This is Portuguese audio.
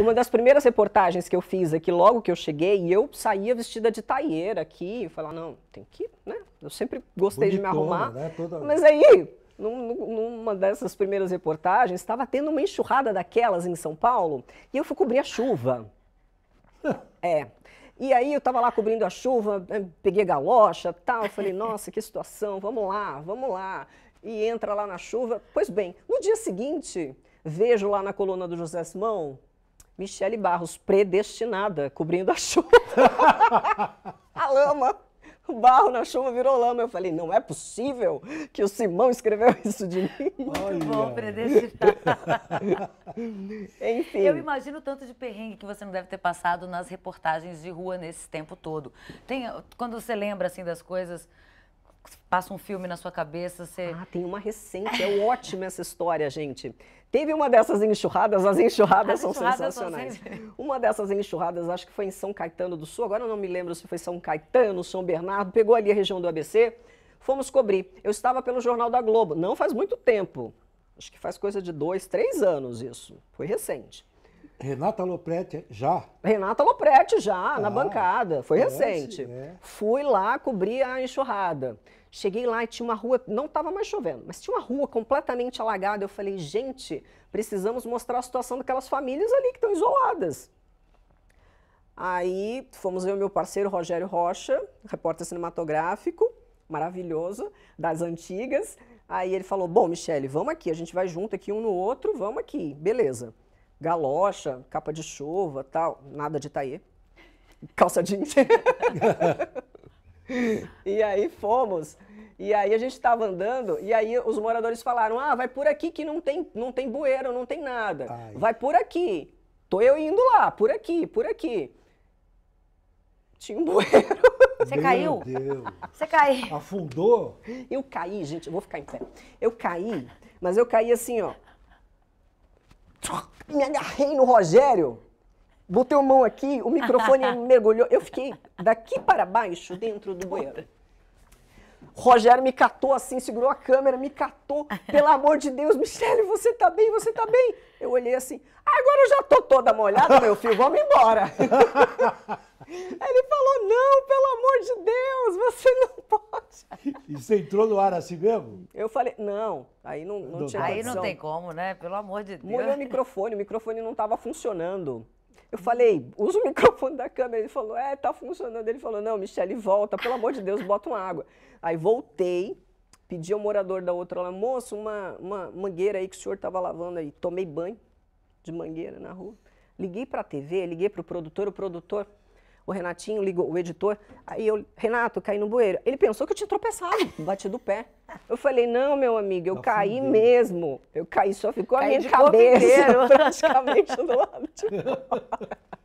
Uma das primeiras reportagens que eu fiz aqui, logo que eu cheguei, eu saía vestida de taieira aqui. Eu falei ah, não, tem que, né? Eu sempre gostei Bonitona, de me arrumar. Né? Toda... Mas aí, num, numa dessas primeiras reportagens, estava tendo uma enxurrada daquelas em São Paulo e eu fui cobrir a chuva. é. E aí eu estava lá cobrindo a chuva, eh, peguei galocha tal. Falei, nossa, que situação, vamos lá, vamos lá. E entra lá na chuva. Pois bem, no dia seguinte, vejo lá na coluna do José Simão Michele Barros, predestinada, cobrindo a chuva. a lama. O barro na chuva virou lama. Eu falei, não é possível que o Simão escreveu isso de mim. Muito bom, predestinado. Enfim. Eu imagino o tanto de perrengue que você não deve ter passado nas reportagens de rua nesse tempo todo. Tem, quando você lembra, assim, das coisas passa um filme na sua cabeça, você... Ah, tem uma recente, é ótima essa história, gente. Teve uma dessas enxurradas, as enxurradas as são enxurradas sensacionais. São uma dessas enxurradas, acho que foi em São Caetano do Sul, agora eu não me lembro se foi São Caetano, São Bernardo, pegou ali a região do ABC, fomos cobrir. Eu estava pelo Jornal da Globo, não faz muito tempo, acho que faz coisa de dois, três anos isso, foi recente. Renata Loprete já? Renata Loprete já, ah, na bancada. Foi recente. É. Fui lá cobrir a enxurrada. Cheguei lá e tinha uma rua, não estava mais chovendo, mas tinha uma rua completamente alagada. Eu falei, gente, precisamos mostrar a situação daquelas famílias ali que estão isoladas. Aí fomos ver o meu parceiro Rogério Rocha, repórter cinematográfico, maravilhoso, das antigas. Aí ele falou: Bom, Michele, vamos aqui, a gente vai junto aqui um no outro, vamos aqui, beleza galocha, capa de chuva, tal, nada de taie, calça jeans. e aí fomos. E aí a gente estava andando e aí os moradores falaram: "Ah, vai por aqui que não tem, não tem bueiro, não tem nada. Ai. Vai por aqui". Tô eu indo lá, por aqui, por aqui. Tinha um bueiro. Você Meu caiu? Deus. Você caiu. Afundou? Eu caí, gente, eu vou ficar em pé. Eu caí, mas eu caí assim, ó me agarrei no Rogério. Botei a mão aqui, o microfone mergulhou. Eu fiquei daqui para baixo dentro do banheiro. Rogério me catou assim, segurou a câmera, me catou. Pelo amor de Deus, Michele, você tá bem? Você tá bem? Eu olhei assim, ah, agora eu já tô toda molhada, meu filho, vamos embora. Ele falou, E você entrou no ar assim mesmo? Eu falei, não, aí não, não, não tinha Aí não tem como, né? Pelo amor de Deus. Molhou o microfone, o microfone não estava funcionando. Eu falei, usa o microfone da câmera. Ele falou, é, tá funcionando. Ele falou, não, Michele, volta, pelo amor de Deus, bota uma água. Aí voltei, pedi ao morador da outra lá, moço, uma, uma mangueira aí que o senhor estava lavando aí. Tomei banho de mangueira na rua. Liguei para a TV, liguei para o produtor, o produtor, o Renatinho ligou, o editor, aí eu, Renato, caí no bueiro. Ele pensou que eu tinha tropeçado, bati do pé. Eu falei, não, meu amigo, eu caí mesmo. Eu caí, só ficou caí a minha cabeça inteiro. praticamente do lado de fora.